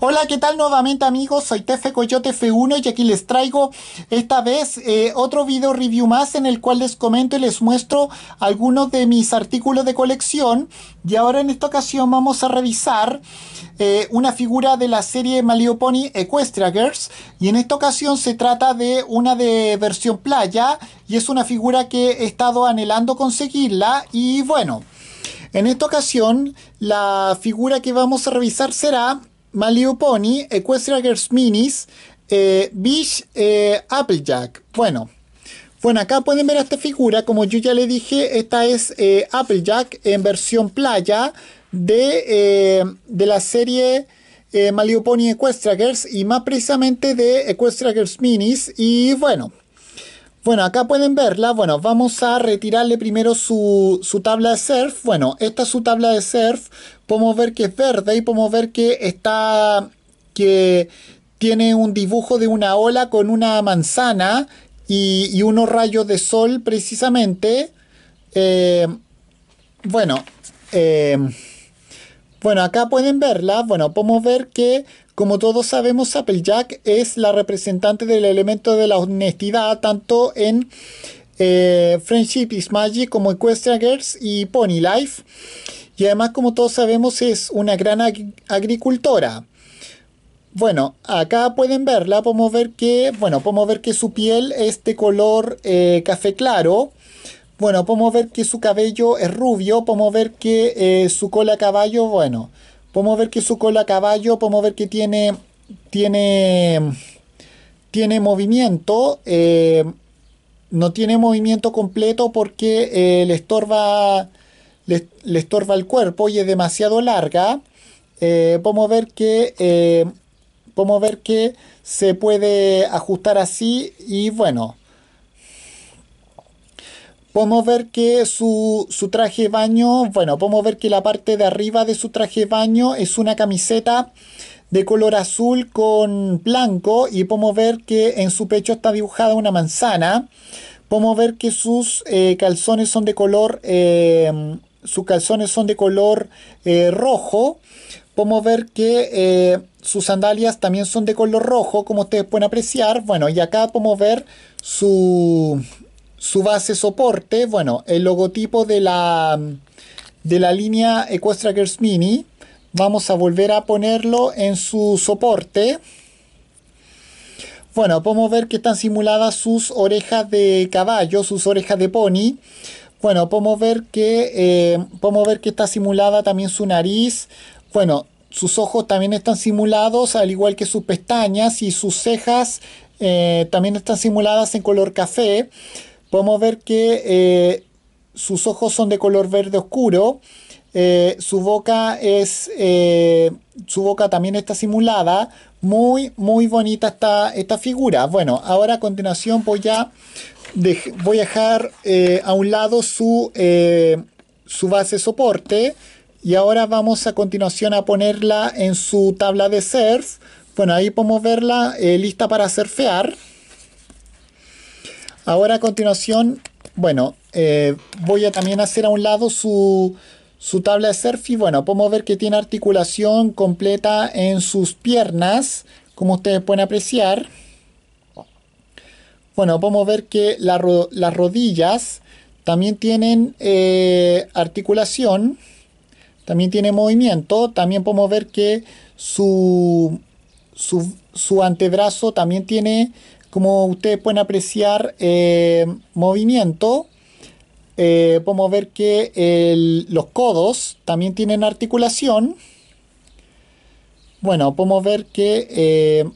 Hola, ¿qué tal nuevamente amigos? Soy Tefe Coyote F1 y aquí les traigo esta vez eh, otro video review más en el cual les comento y les muestro algunos de mis artículos de colección. Y ahora en esta ocasión vamos a revisar eh, una figura de la serie Pony Equestria Girls. Y en esta ocasión se trata de una de versión playa y es una figura que he estado anhelando conseguirla y bueno... En esta ocasión, la figura que vamos a revisar será pony Equestria Girls Minis, eh, Beach eh, Applejack. Bueno, bueno, acá pueden ver esta figura, como yo ya le dije, esta es eh, Applejack en versión playa de, eh, la serie pony Equestria Girls y más precisamente de Equestria Girls Minis. Y bueno, bueno, acá pueden verla. Bueno, vamos a retirarle primero su, tabla de surf. Bueno, esta es su tabla de surf. Podemos ver que es verde y podemos ver que está. que tiene un dibujo de una ola con una manzana y, y unos rayos de sol precisamente. Eh, bueno, eh, bueno, acá pueden verla. Bueno, podemos ver que como todos sabemos, Applejack es la representante del elemento de la honestidad, tanto en eh, Friendship is Magic como Equestria Girls y Pony Life. Y además, como todos sabemos, es una gran agricultora. Bueno, acá pueden verla, podemos ver que, bueno, podemos ver que su piel es de color eh, café claro. Bueno, podemos ver que su cabello es rubio, podemos ver que eh, su cola a caballo, bueno, Podemos ver que su cola caballo, podemos ver que tiene, tiene, tiene movimiento. Eh, no tiene movimiento completo porque eh, le, estorba, le, estorba el cuerpo y es demasiado larga. Eh, ver que, eh, podemos ver que se puede ajustar así y bueno, podemos ver que su, traje de baño, bueno, podemos ver que la parte de arriba de su traje de baño es una camiseta de color azul con blanco y podemos ver que en su pecho está dibujada una manzana. Podemos ver que sus eh, calzones son de color, eh, sus calzones son de color eh, rojo. Podemos ver que sus sandalias también son de color rojo, como ustedes pueden apreciar. Bueno, y acá podemos ver su, su base soporte, bueno, el logotipo de la, de la línea Equestrackers Mini, vamos a volver a ponerlo en su soporte. Bueno, podemos ver que están simuladas sus orejas de caballo, sus orejas de pony. Bueno, podemos ver que, eh, podemos ver que está simulada también su nariz. Bueno, sus ojos también están simulados, al igual que sus pestañas y sus cejas eh, también están simuladas en color café podemos ver que eh, sus ojos son de color verde oscuro, eh, su boca es, eh, su boca también está simulada, muy, muy bonita esta, esta figura. Bueno, ahora a continuación voy a, voy a dejar a un lado su, su base soporte y ahora vamos a continuación a ponerla en su tabla de surf. Bueno, ahí podemos verla lista para surfear. Ahora a continuación, bueno, eh, voy a también hacer a un lado su, su tabla de surf y bueno, podemos ver que tiene articulación completa en sus piernas, como ustedes pueden apreciar. Bueno, podemos ver que las rodillas también tienen eh, articulación, también tiene movimiento, también podemos ver que su, su, su antebrazo también tiene como ustedes pueden apreciar, eh, movimiento, eh, podemos ver que los codos también tienen articulación. Bueno, podemos ver que eh,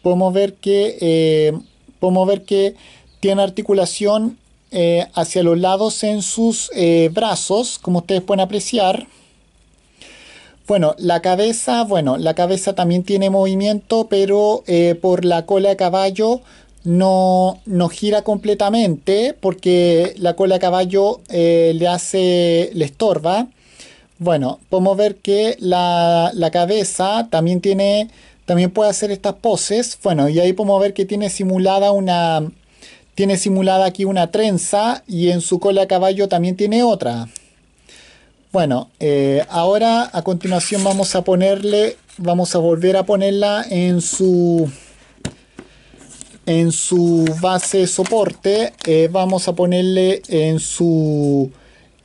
podemos ver que podemos ver que tiene articulación hacia los lados en sus brazos, como ustedes pueden apreciar. Bueno, la cabeza, bueno, la cabeza también tiene movimiento, pero eh, por la cola de caballo no, gira completamente porque la cola de caballo eh, le hace, le estorba. Bueno, podemos ver que la, la, cabeza también tiene, también puede hacer estas poses. Bueno, y ahí podemos ver que tiene simulada una, tiene simulada aquí una trenza y en su cola de caballo también tiene otra. Bueno, eh, ahora a continuación vamos a ponerle, vamos a volver a ponerla en su en su base soporte. Eh, vamos a ponerle en su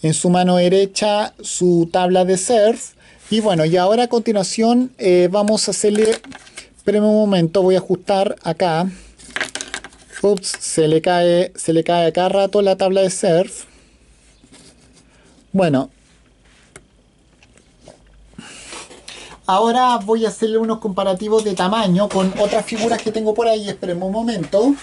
en su mano derecha su tabla de surf. Y bueno, y ahora a continuación eh, vamos a hacerle, espérenme un momento, voy a ajustar acá. Ups, se le cae, se le cae acá rato la tabla de surf. Bueno, Ahora voy a hacerle unos comparativos de tamaño con otras figuras que tengo por ahí. Esperemos un momento.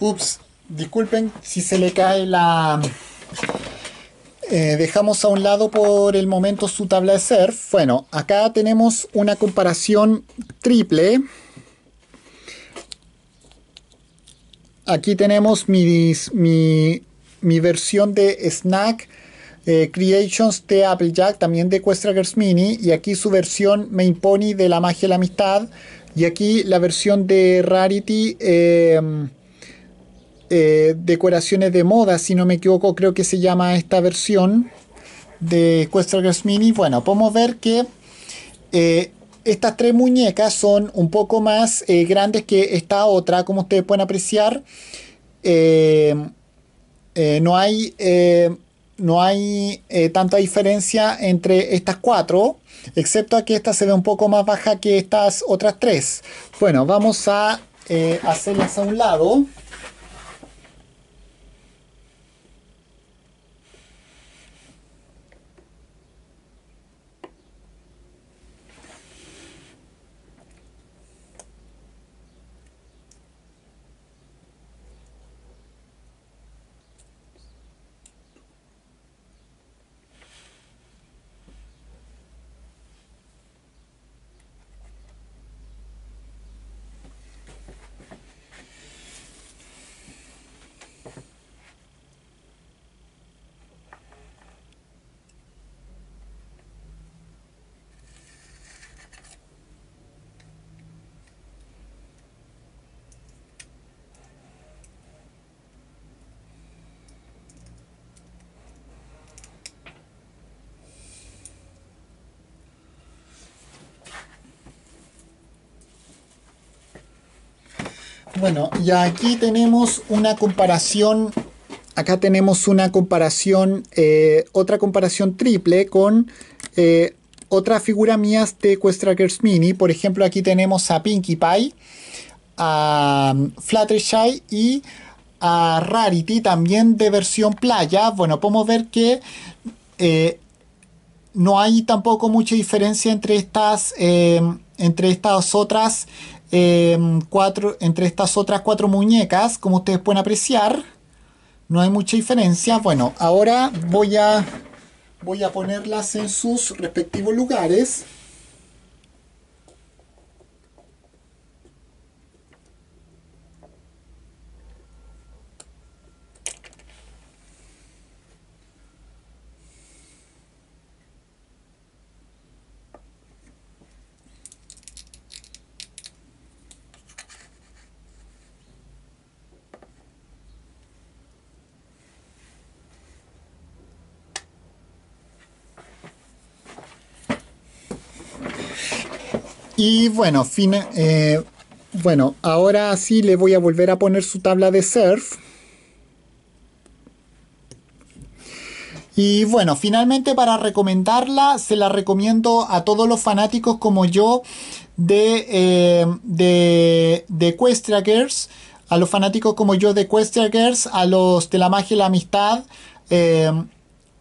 Ups, disculpen si se le cae la... Eh, dejamos a un lado por el momento su tabla de surf. Bueno, acá tenemos una comparación triple. Aquí tenemos mi, mi, versión de Snack eh, Creations de Applejack, también de Questragers Mini. Y aquí su versión Main Pony de La Magia y la Amistad. Y aquí la versión de Rarity. Eh, eh, decoraciones de moda, si no me equivoco, creo que se llama esta versión de Quest Girls Mini. Bueno, podemos ver que eh, estas tres muñecas son un poco más eh, grandes que esta otra, como ustedes pueden apreciar. no hay, no hay tanta diferencia entre estas cuatro, excepto que esta se ve un poco más baja que estas otras tres. Bueno, vamos a hacerlas a un lado. Bueno, y aquí tenemos una comparación, acá tenemos una comparación, eh, otra comparación triple con eh, otras figuras mías de Quest Mini. Por ejemplo, aquí tenemos a Pinkie Pie, a um, Fluttershy y a Rarity también de versión playa. Bueno, podemos ver que eh, no hay tampoco mucha diferencia entre estas, entre estas otras Em, cuatro, entre estas otras cuatro muñecas, como ustedes pueden apreciar, no hay mucha diferencia. Bueno, ahora voy a, voy a ponerlas en sus respectivos lugares. Y bueno, eh, bueno, ahora sí le voy a volver a poner su tabla de surf. Y bueno, finalmente para recomendarla, se la recomiendo a todos los fanáticos como yo de, eh, de, Girls, a los fanáticos como yo de Equestria Girls, a los de la magia y la amistad. Eh,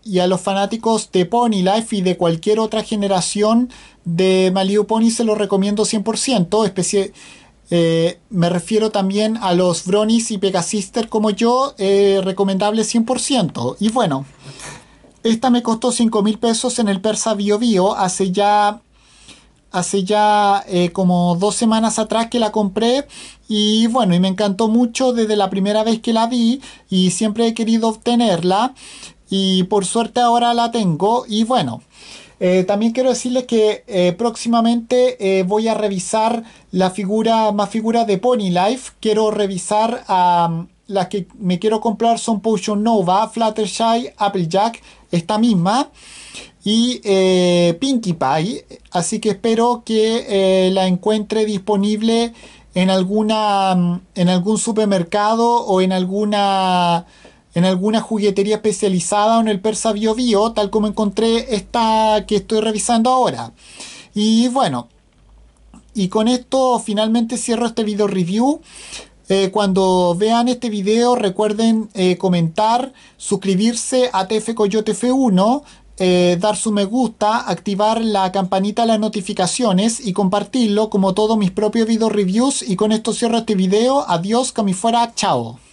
y a los fanáticos de Pony Life y de cualquier otra generación de Malibu Pony se los recomiendo 100%. Especie, eh, me refiero también a los Bronies y Pegasister como yo, eh, recomendable 100%. Y bueno, esta me costó 5 mil pesos en el Persa Bio Bio hace ya... Hace ya eh, como dos semanas atrás que la compré y bueno, y me encantó mucho desde la primera vez que la vi y siempre he querido obtenerla y por suerte ahora la tengo y bueno. Eh, también quiero decirles que eh, próximamente eh, voy a revisar la figura, más figuras de Pony Life. Quiero revisar a las que me quiero comprar son Potion Nova, Fluttershy, Applejack, esta misma y Pinkie Pie. Así que espero que la encuentre disponible en alguna en algún supermercado o en alguna en alguna juguetería especializada o en el Persa Bio Bio, tal como encontré esta que estoy revisando ahora. Y bueno, y con esto finalmente cierro este video review. Eh, cuando vean este video recuerden eh, comentar, suscribirse a TF Coyote F1, eh, dar su me gusta, activar la campanita de las notificaciones y compartirlo como todos mis propios video reviews. Y con esto cierro este video. Adiós, que fuera, chao.